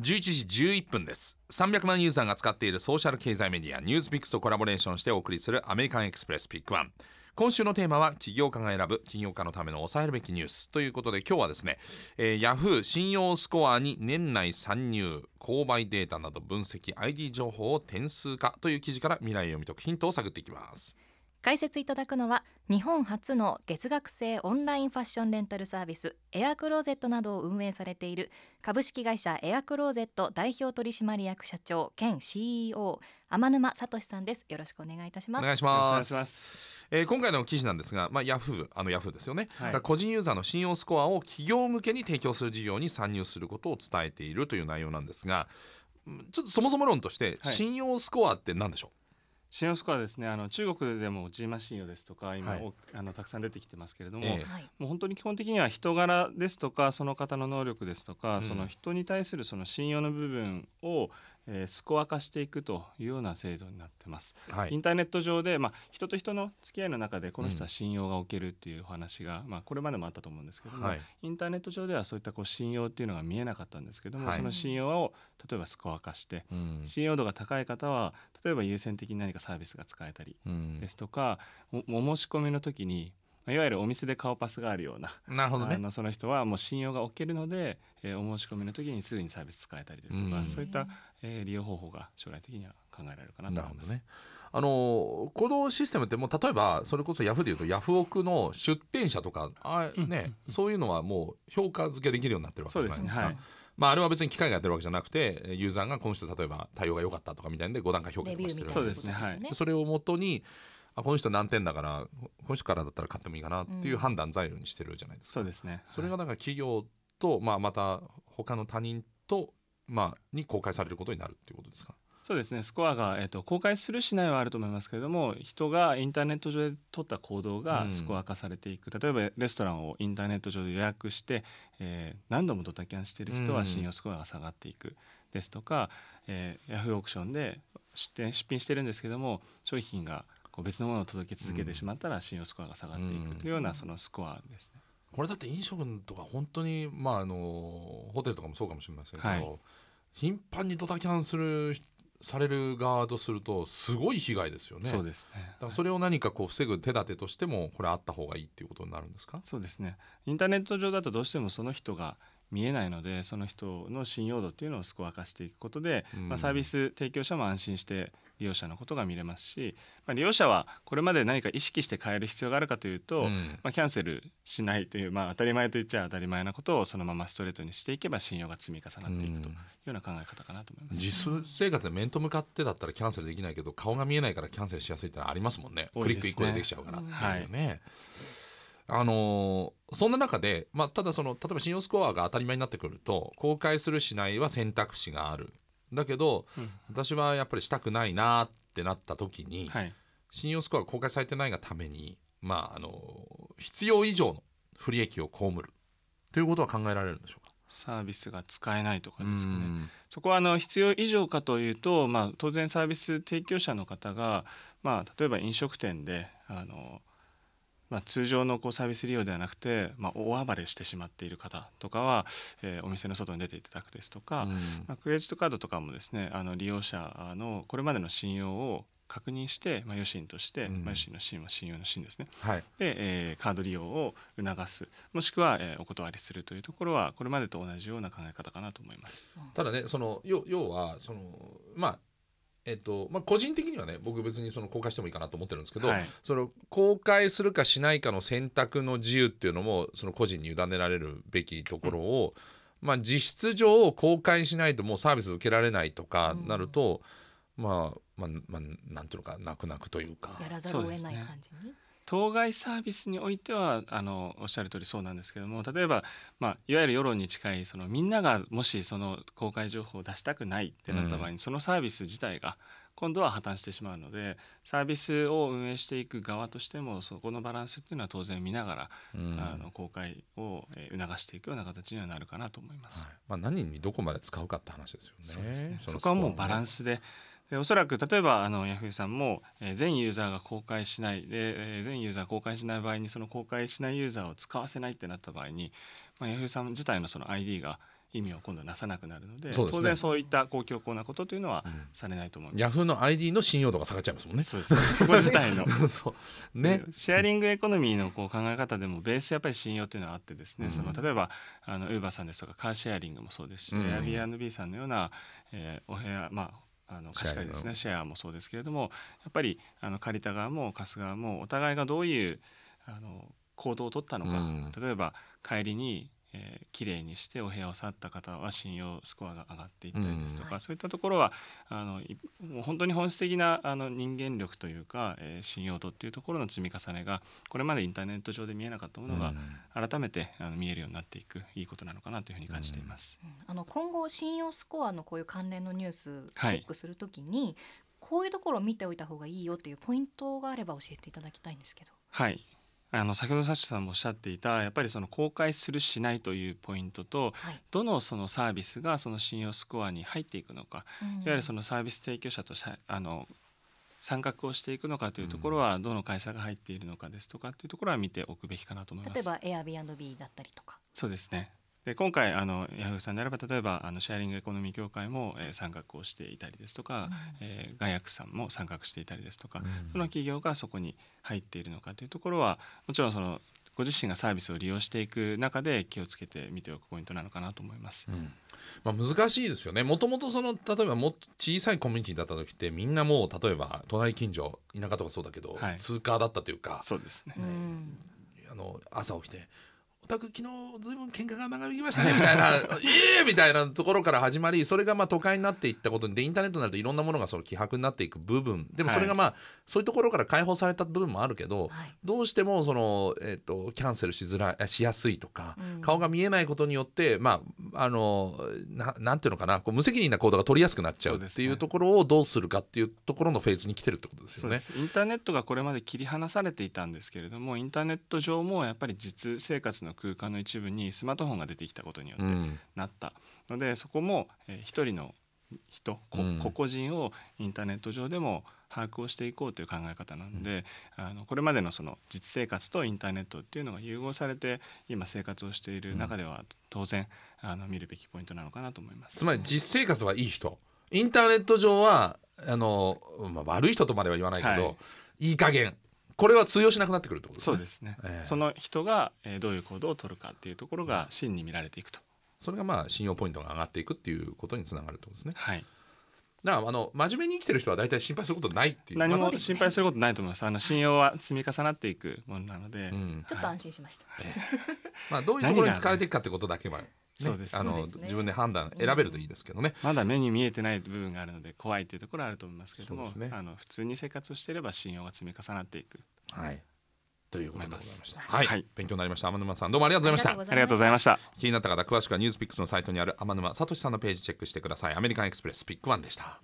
11時11分です300万ユーザーが使っているソーシャル経済メディアニュースピックスとコラボレーションしてお送りするアメリカンエクスプレスピックワン今週のテーマは起業家が選ぶ起業家のための抑えるべきニュースということで今日はですね、えー、Yahoo 信用スコアに年内参入購買データなど分析 ID 情報を点数化という記事から未来を読み解くヒントを探っていきます解説いただくのは日本初の月額制オンラインファッションレンタルサービスエアクローゼットなどを運営されている株式会社エアクローゼット代表取締役社長兼 CEO 天沼聡さんですよろしくお願いいたしますお願いしますえー、今回の記事なんですが、まあ、ヤフーあのヤフーですよね、はい、個人ユーザーの信用スコアを企業向けに提供する事業に参入することを伝えているという内容なんですがちょっとそもそも論として、はい、信用スコアって何でしょうシネスコアですねあの中国でもジーマシンヨですとか今、はい、あのたくさん出てきてますけれども、えもう本当に基本的には人柄ですとかその方の能力ですとか、うん、その人に対するその信用の部分を、えー、スコア化していくというような制度になってます、はい、インターネット上で、まあ、人と人の付き合いの中でこの人は信用が置けるっていうお話が、うん、まあ、これまでもあったと思うんですけども、はい、インターネット上ではそういったこう信用っていうのが見えなかったんですけども、はい、その信用を例えばスコア化して、うん、信用度が高い方は例えば優先的に何かサービスが使えたりですとか、おお申し込みの時にいわゆるお店で顔パスがあるようななるほど、ね、あのその人はもう信用がおけるので、えー、お申し込みの時にすぐにサービス使えたりですとか、うん、そういった、えー、利用方法が将来的には考えられるかなと思います。ね、あのこのシステムってもう例えばそれこそヤフーでいうとヤフオクの出店者とかあね、そういうのはもう評価付けできるようになってるわけじゃないですか。ねまあ、あれは別に機械がやってるわけじゃなくてユーザーがこの人例えば対応が良かったとかみたいんで5段階評価とかしてるわけですね、それをもとにあこの人何点だからこの人からだったら買ってもいいかなっていう判断材料にしてるじゃないですか、うん、そうですね、それがなんか企業と、まあ、また他の他人と、まあ、に公開されることになるっていうことですかそうですねスコアが、えー、っと、公開するしないはあると思いますけれども人がインターネット上で取った行動がスコア化されていく、うん、例えばレストランをインターネット上で予約して、えー、何度もドタキャンしている人は信用スコアが下がっていくですとか、えー、ヤフーオークションで出出品してるんですけども商品がこう別のものを届け続けてしまったら信用スコアが下がっていくというようなそのスコアですね。これだって飲食とか本当にまああのホテルとかもそうかもしれませんけど、はい、頻繁にドタキャンするされる側とするとすごい被害ですよね。そうですね。だからそれを何かこう防ぐ手立てとしてもこれあった方がいいっていうことになるんですか。そうですね。インターネット上だとどうしてもその人が見えないのでその人の信用度っていうのをすこ分かしていくことで、まあ、サービス提供者も安心して利用者のことが見れますし、まあ、利用者はこれまで何か意識して変える必要があるかというと、うん、まあ、キャンセルしないという、まあ、当たり前と言っちゃ当たり前なことをそのままストレートにしていけば信用が積み重なっていくというような考え方かなと思います、うん、実生活で面と向かってだったらキャンセルできないけど顔が見えないからキャンセルしやすいってのはありますもんねクリック1個でできちゃうからっていうね。はいあのー、そんな中で、まあ、ただその例えば信用スコアが当たり前になってくると公開するしないは選択肢があるだけど、うん、私はやっぱりしたくないなってなった時に、はい、信用スコアが公開されてないがために、まあ、あの必要以上の不利益を被るということは考えられるんでしょうかサービスが使えないとかですかね。そこはあの必要以上かというと、まあ、当然サービス提供者の方が、まあ、例えば飲食店であのまあ、通常のこうサービス利用ではなくて、まあ、大暴れしてしまっている方とかは、えー、お店の外に出ていただくですとか、うん、まあ、クレジットカードとかもですねあの利用者のこれまでの信用を確認して、まあ、余震として、うん、まあ、余震の信は信用の信ですね、はい、で、えー、カード利用を促すもしくは、えー、お断りするというところはこれまでと同じような考え方かなと思いますただねその要要はその、まあ、えっとまあ、個人的にはね僕別にその公開してもいいかなと思ってるんですけど、はい、その公開するかしないかの選択の自由っていうのもその個人に委ねられるべきところを、うん、まあ、実質上公開しないともうサービス受けられないとかなると、うん、まあまあ、まあ、なんていうのか泣く泣くというかやらざるを得ない感じに。当該サービスにおいてはあのおっしゃる通りそうなんですけども例えば、まあ、いわゆる世論に近いそのみんながもしその公開情報を出したくないってなった場合に、うん、そのサービス自体が今度は破綻してしまうのでサービスを運営していく側としてもそこのバランスっていうのは当然見ながら、うん、あの公開を促していくような形にはなるかなと思います、はい、まあ、何にどこまで使うかって話ですよね。そ、ね、そこはもうバランスで、おそらく例えばあのヤフーさんも、えー、全ユーザーが公開しないで、えー、全ユーザー公開しない場合にその公開しないユーザーを使わせないってなった場合に、まあ、ヤフーさん自体のその ID が意味を今度なさなくなるので、ね、当然そういった公共公なことというのはされないと思います、うん、ヤフーの ID の信用度が下がっちゃいますもんねそうですそこ自体の そね、シェアリングエコノミーのこう考え方でもベースやっぱり信用というのはあってですね、うん、その例えばあのウーバーさんですとかカーシェアリングもそうですし、うん、ーアンドビーさんのような、えー、お部屋まああの貸し借りですねシェアもそうですけれどもやっぱりあの借りた側も貸す側もお互いがどういうあの行動を取ったのか、うん、例えば帰りにえー、綺麗にしてお部屋を去った方は信用スコアが上がっていったりですとか、うん、そういったところはあのもう本当に本質的なあの人間力というか、えー、信用度っていうところの積み重ねがこれまでインターネット上で見えなかったものが、改めてあの見えるようになっていくいいことなのかなというふうに感じています。うん、あの今後信用スコアのこういう関連のニュースチェックするときに、はい、こういうところを見ておいた方がいいよっていうポイントがあれば教えていただきたいんですけど。はいあの先ほどサッシさんもおっしゃっていたやっぱりその公開するしないというポイントと、はい、どのそのサービスがその信用スコアに入っていくのか、うん、いわゆるそのサービス提供者とあの参画をしていくのかというところは、どの会社が入っているのかですとかというところは見ておくべきかなと思います。例えば Airbnb だったりとか。そうですね。で今回あのヤフーさんであれば例えばあのシェアリングエコノミー協会も、えー、参画をしていたりですとか、うん、えー、ガさんも参画していたりですとか、うん、どの企業がそこに入っているのかというところはもちろんそのご自身がサービスを利用していく中で気をつけて見ておくポイントなのかなと思います。うんまあ、難しいですよね、もともとその例えばも小さいコミュニティだった時ってみんなもう例えば隣近所田舎とかそうだけど、はい、通過だったというかそうですね、ねあの朝起きてお宅昨日ずいぶん喧嘩が長引きましたねみたいな ええみたいなところから始まりそれがまあ都会になっていったことでインターネットになるといろんなものがその希薄になっていく部分でもそれがまあ、はい、そういうところから解放された部分もあるけど、はい、どうしてもその、えーと、キャンセルしづらしやすいとか、うん、顔が見えないことによってまああのななんていうのかなこう無責任な行動が取りやすくなっちゃうっていうところをどうするかっていうところのフェーズに来てるってことですよね。インターネットがこれまで切り離されていたんですけれどもインターネット上もやっぱり実生活のの空間の一部にスマートフォンが出てきたことによってなったので、そこも一人の人個々人をインターネット上でも把握をしていこうという考え方なんで、あのこれまでのその実生活とインターネットっていうのが融合されて今生活をしている中では当然、あの見るべきポイントなのかなと思います。つまり実生活はいい人インターネット上はあの、まあ、悪い人とまでは言わないけど、はい、いい加減これは通用しなくなってくるってことですね。そうですね。えー、その人が、えー、どういう行動を取るかっていうところが真に見られていくと。それがまあ信用ポイントが上がっていくっていうことにつながるってことですね。はい。だからあの真面目に生きてる人は大体心配することないっていう何も心配することないと思います。あの信用は積み重なっていくものなので、うん、ちょっと安心しました。はい、まあどういうところに使われていくかってことだけはそうですあの、自分で判断選べるといいですけどね、うん、まだ目に見えてない部分があるので怖いっていうところあると思いますけども、ね、あの普通に生活をしていれば信用が積み重なっていく。はいということでございました、はい、はい、勉強になりました天沼さんどうもありがとうございましたありがとうございました気になった方詳しくはニュースピックスのサイトにある天沼聡さんのページチェックしてくださいアメリカンエクスプレスピックワンでした